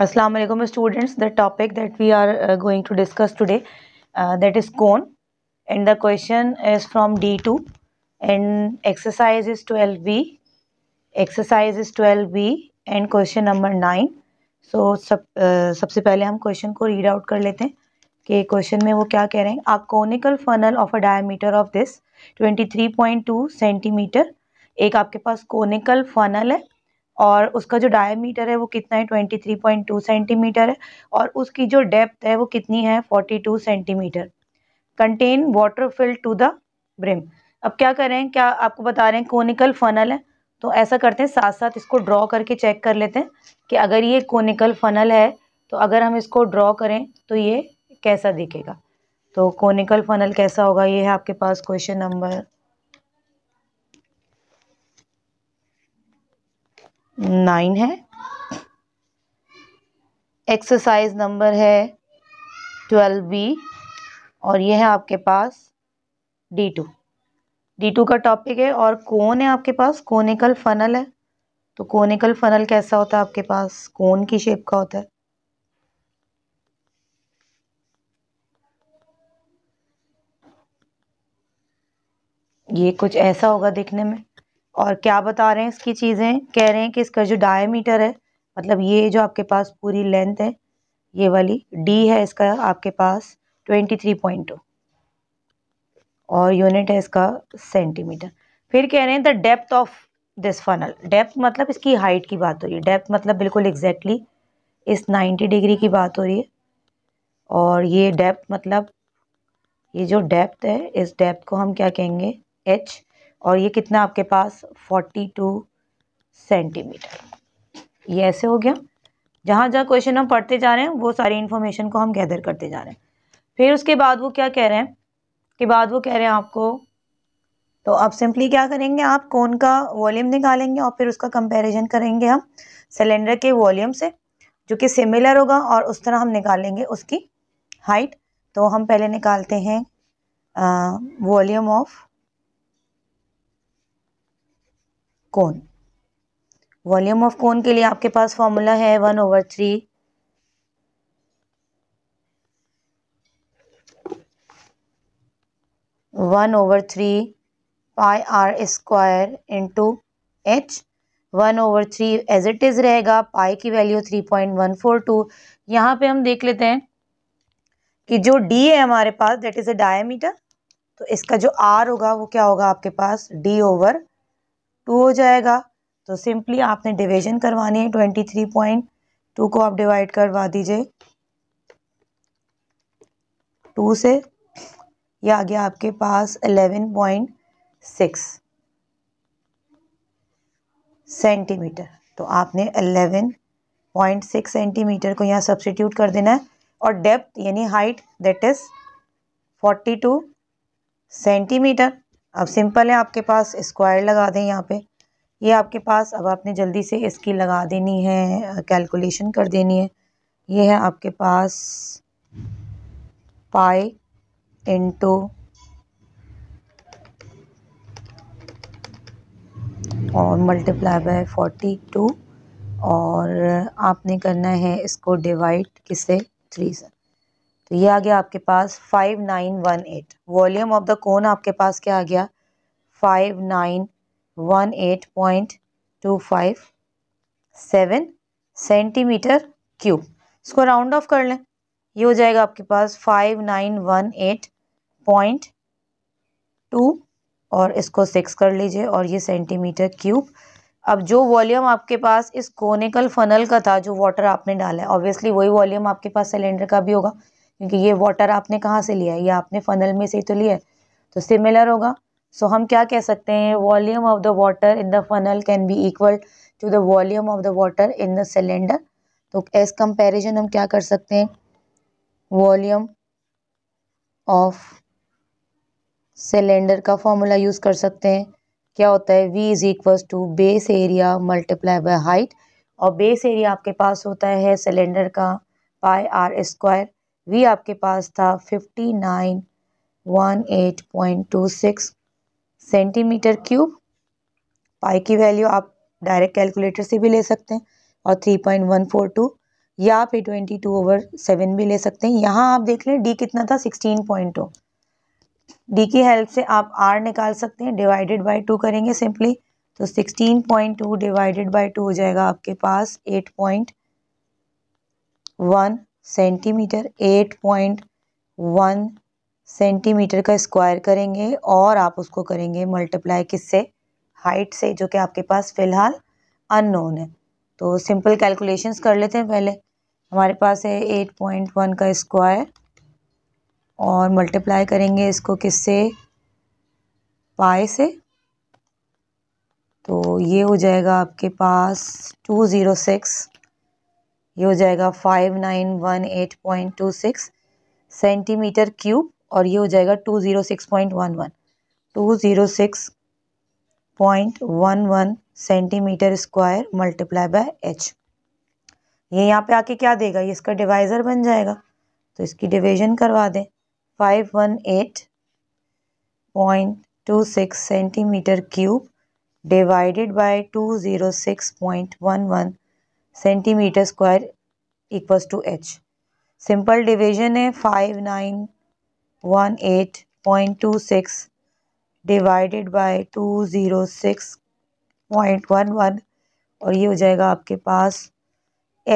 Aslam students the topic that we are going to discuss today that is cone and the question is from D two and exercise is twelve B exercise is twelve B and question number nine so सब सबसे पहले हम question को read out कर लेते हैं कि question में वो क्या कह रहे हैं a conical funnel of a diameter of this twenty three point two centimetre एक आपके पास कॉनिकल फनल है और उसका जो डायमीटर है वो कितना है twenty three point two centimetre है और उसकी जो डेप्थ है वो कितनी है forty two centimetre contain water filled to the brim अब क्या करें क्या आपको बता रहे हैं कोनिकल फनल है तो ऐसा करते हैं साथ साथ इसको ड्रॉ करके चेक कर लेते हैं कि अगर ये कोनिकल फनल है तो अगर हम इसको ड्रॉ करें तो ये कैसा दिखेगा तो कोनिकल फनल कैसा होगा ये है आपके पास क्वेश्चन नंबर नाइन है एक्सरसाइज नंबर है ट्वेल्व बी और यह है आपके पास डी टू डी टू का टॉपिक है और कौन है आपके पास कोनिकल फनल है तो कोनिकल फनल कैसा होता है आपके पास कौन की शेप का होता है ये कुछ ऐसा होगा देखने में और क्या बता रहे हैं इसकी चीज़ें कह रहे हैं कि इसका जो डायमीटर है मतलब ये जो आपके पास पूरी लेंथ है ये वाली डी है इसका आपके पास ट्वेंटी थ्री पॉइंट टू और यूनिट है इसका सेंटीमीटर फिर कह रहे हैं the depth of this funnel depth मतलब इसकी हाइट की बात हो रही है डेप्थ मतलब बिल्कुल एग्जैक्टली exactly इस नाइन्टी डिग्री की बात हो रही है और ये डेप्थ मतलब ये जो डेप्थ है इस डेप्थ को हम क्या कहेंगे एच और ये कितना आपके पास 42 सेंटीमीटर ये ऐसे हो गया जहाँ जहाँ क्वेश्चन हम पढ़ते जा रहे हैं वो सारी इन्फॉर्मेशन को हम गैदर करते जा रहे हैं फिर उसके बाद वो क्या कह रहे हैं के बाद वो कह रहे हैं आपको तो आप सिंपली क्या करेंगे आप कौन का वॉल्यूम निकालेंगे और फिर उसका कंपैरिजन करेंगे हम सिलेंडर के वॉल्यूम से जो कि सिमिलर होगा और उस तरह हम निकालेंगे उसकी हाइट तो हम पहले निकालते हैं volume of cone volume of cone के लिए आपके पास फॉर्मूला है one over three one over three pi R square into H one over three as it is रहेगा पाई की value three point one four two यहाँ पे हम देख लेते हैं कि जो डी है हमारे पास दैट इज़ अ डायमीटर तो इसका जो आर होगा वो क्या होगा आपके पास डी ओवर टू हो जाएगा तो सिंपली आपने डिवीजन करवानी है ट्वेंटी थ्री पॉइंट टू को आप डिवाइड करवा दीजिए टू से या आ गया आपके पास एलेवन पॉइंट सिक्स सेंटीमीटर तो आपने एलेवन पॉइंट सिक्स सेंटीमीटर को यहाँ सब्सटीट्यूट कर देना है और डेप्थ यानी height that is forty two centimetre अब सिंपल है आपके पास स्क्वायर लगा दें यहाँ पे ये यह आपके पास अब आपने जल्दी से इसकी लगा देनी है कैलकुलेशन कर देनी है ये है आपके पास पाई इंटू और मल्टीप्लाई बाय फोर्टी टू और आपने करना है इसको डिवाइड किसे थ्री से तो ये आ गया आपके पास five nine one eight volume of the cone आपके पास क्या आ गया five nine one eight point two five seven centimetre cube इसको राउंड ऑफ कर लें ये हो जाएगा आपके पास five nine one eight point two और इसको सिक्स कर लीजिए और ये सेंटीमीटर क्यूब अब जो वॉल्यूम आपके पास इस कोनिकल फनल का था जो वाटर आपने डाला है ऑब्वियसली वही वॉल्यूम आपके पास सिलेंडर का भी होगा क्योंकि ये वाटर आपने कहाँ से लिया है ये आपने फनल में से ही तो लिया है तो सिमिलर होगा सो so, हम क्या कह सकते हैं volume of the water in the funnel can be equal to the volume of the water in the cylinder तो एज कंपेरिजन हम क्या कर सकते हैं वॉल्यूम ऑफ सिलेंडर का फॉर्मूला यूज़ कर सकते हैं क्या होता है V is equal to base area multiply by height और बेस एरिया आपके पास होता है सिलेंडर का पाई आर स्क्वायर वी आपके पास था fifty nine one eight point two six centimetre cube pi की वैल्यू आप डायरेक्ट कैलकुलेटर से भी ले सकते हैं और three point one four two या फिर 22 ट्वेंटी टू ओवर सेवन भी ले सकते हैं यहाँ आप देख लें डी कितना था सिक्सटीन पॉइंट टू डी की हेल्प से आप आर निकाल सकते हैं डिवाइडेड बाई टू करेंगे सिंपली तो sixteen point two divided by two हो जाएगा आपके पास eight point one centimetre eight point one centimetre का स्क्वायर करेंगे और आप उसको करेंगे मल्टीप्लाई किससे हाइट से जो कि आपके पास फ़िलहाल अननोन है तो सिंपल कैलकुलेशंस कर लेते हैं पहले हमारे पास है एट पॉइंट वन का स्क्वायर और मल्टीप्लाई करेंगे इसको किससे पाए से तो ये हो जाएगा आपके पास टू ज़ीरो सिक्स ये हो जाएगा five nine one eight point two six centimetre cube और ये हो जाएगा two zero six point one one two zero six point one one centimetre square multiply by H ये यहाँ पे आके क्या देगा ये इसका डिवाइज़र बन जाएगा तो इसकी डिवीजन करवा दें five one eight point two six centimetre cube divided by two zero six point one one centimetre square equal to H simple division है five nine one eight point two six divided by two zero six point one one और ये हो जाएगा आपके पास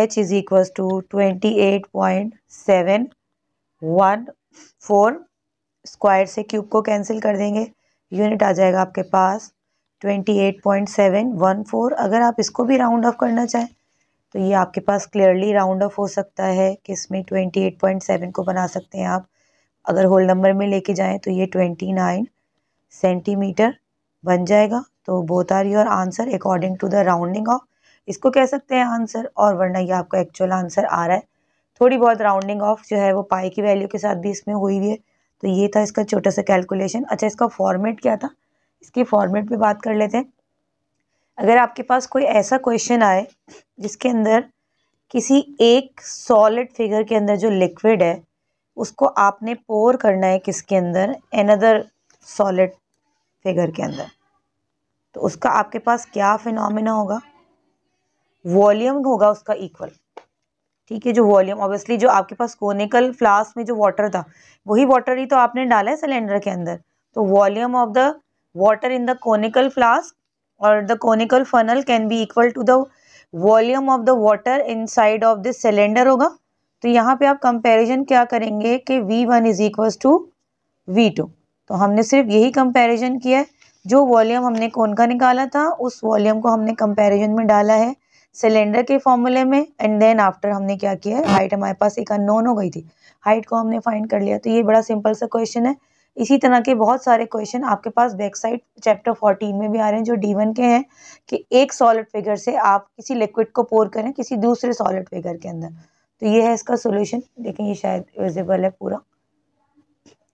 H is equal to twenty eight point seven one four square से cube को cancel कर देंगे यूनिट आ जाएगा आपके पास twenty eight point seven one four अगर आप इसको भी राउंड ऑफ करना चाहें तो ये आपके पास क्लियरली राउंड ऑफ हो सकता है कि इसमें ट्वेंटी एट पॉइंट सेवन को बना सकते हैं आप अगर होल नंबर में लेके जाएं तो ये ट्वेंटी नाइन सेंटीमीटर बन जाएगा तो both are your answer according to the rounding off इसको कह सकते हैं आंसर और वरना ये आपका एक्चुअल आंसर आ रहा है थोड़ी बहुत राउंडिंग ऑफ जो है वो पाई की वैल्यू के साथ भी इसमें हुई हुई है तो ये था इसका छोटा सा कैलकुलेशन अच्छा इसका फॉर्मेट क्या था इसके फॉर्मेट पर बात कर लेते हैं अगर आपके पास कोई ऐसा क्वेश्चन आए जिसके अंदर किसी एक सॉलिड फिगर के अंदर जो लिक्विड है उसको आपने पोर करना है किसके अंदर एनदर सॉलिड फिगर के अंदर तो उसका आपके पास क्या फिनोमिना होगा वॉल्यूम होगा उसका इक्वल ठीक है जो वॉल्यूम ऑब्वियसली जो आपके पास कोनिकल फ्लास्क में जो वाटर था वही वाटर ही तो आपने डाला है सिलेंडर के अंदर तो volume of the water in the conical flask or the conical funnel can be equal to the volume of the inside of this cylinder होगा तो यहाँ पे आप कंपेरिजन क्या करेंगे कि V one is equal to V two तो हमने सिर्फ यही कंपेरिजन किया है जो वॉल्यूम हमने कौन का निकाला था उस वॉल्यूम को हमने कंपैरिजन में डाला है सिलेंडर के फॉर्मूले में एंड देन आफ्टर हमने क्या किया है हाइट हमारे पास एक अननोन हो गई थी हाइट को हमने फाइंड कर लिया तो ये बड़ा सिंपल सा क्वेश्चन है इसी तरह के बहुत सारे क्वेश्चन आपके पास बैक साइड चैप्टर 14 में भी आ रहे हैं जो डी वन के हैं कि एक सॉलिड फिगर से आप किसी लिक्विड को पोर करें किसी दूसरे सॉलिड फिगर के अंदर तो ये है इसका सोल्यूशन देखें ये शायद विजिबल है पूरा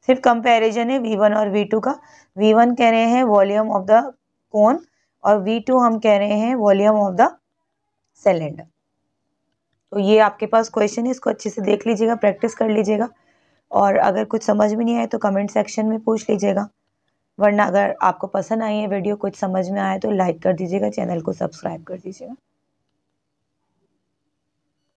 सिर्फ कंपैरिजन है वी वन और वी टू का वी वन कह रहे हैं वॉल्यूम ऑफ द कोन और वी टू हम कह रहे हैं वॉल्यूम ऑफ द सिलेंडर तो ये आपके पास क्वेश्चन है इसको अच्छे से देख लीजिएगा प्रैक्टिस कर लीजिएगा और अगर कुछ समझ में नहीं आए तो कमेंट सेक्शन में पूछ लीजिएगा वरना अगर आपको पसंद आई है वीडियो कुछ समझ में आए तो लाइक कर दीजिएगा चैनल को सब्सक्राइब कर दीजिएगा